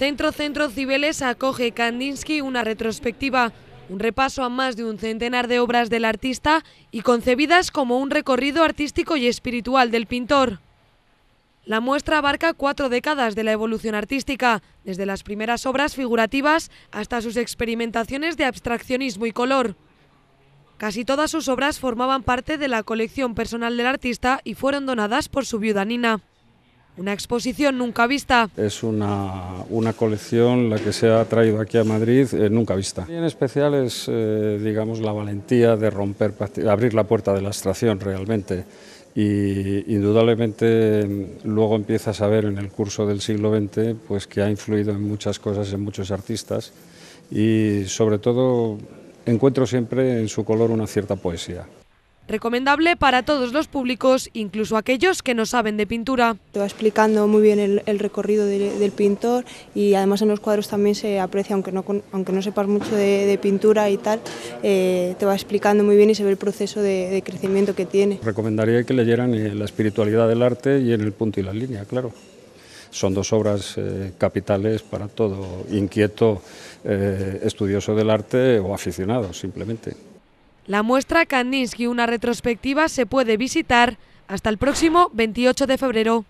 Centro Centro Cibeles acoge Kandinsky una retrospectiva, un repaso a más de un centenar de obras del artista y concebidas como un recorrido artístico y espiritual del pintor. La muestra abarca cuatro décadas de la evolución artística, desde las primeras obras figurativas hasta sus experimentaciones de abstraccionismo y color. Casi todas sus obras formaban parte de la colección personal del artista y fueron donadas por su viuda Nina. Una exposición nunca vista. Es una, colección la que se ha traído aquí a Madrid eh, nunca vista. en especial es, eh, digamos, la valentía de romper, abrir la puerta de la extracción realmente y indudablemente luego empiezas a ver en el curso del siglo XX pues que ha influido en muchas cosas, en muchos artistas y sobre todo encuentro siempre en su color una cierta poesía recomendable para todos los públicos, incluso aquellos que no saben de pintura. Te va explicando muy bien el, recorrido del pintor y además en los cuadros también se aprecia, aunque no, aunque no sepas mucho de, pintura y tal, eh, te va explicando muy bien y se ve el proceso de, crecimiento que tiene. Recomendaría que leyeran eh, La espiritualidad del arte y En el punto y la línea, claro son dos obras eh, capitales para todo inquieto estudioso del arte o aficionado, simplemente. La muestra Kandinsky, una retrospectiva, se puede visitar hasta el próximo 28 de febrero.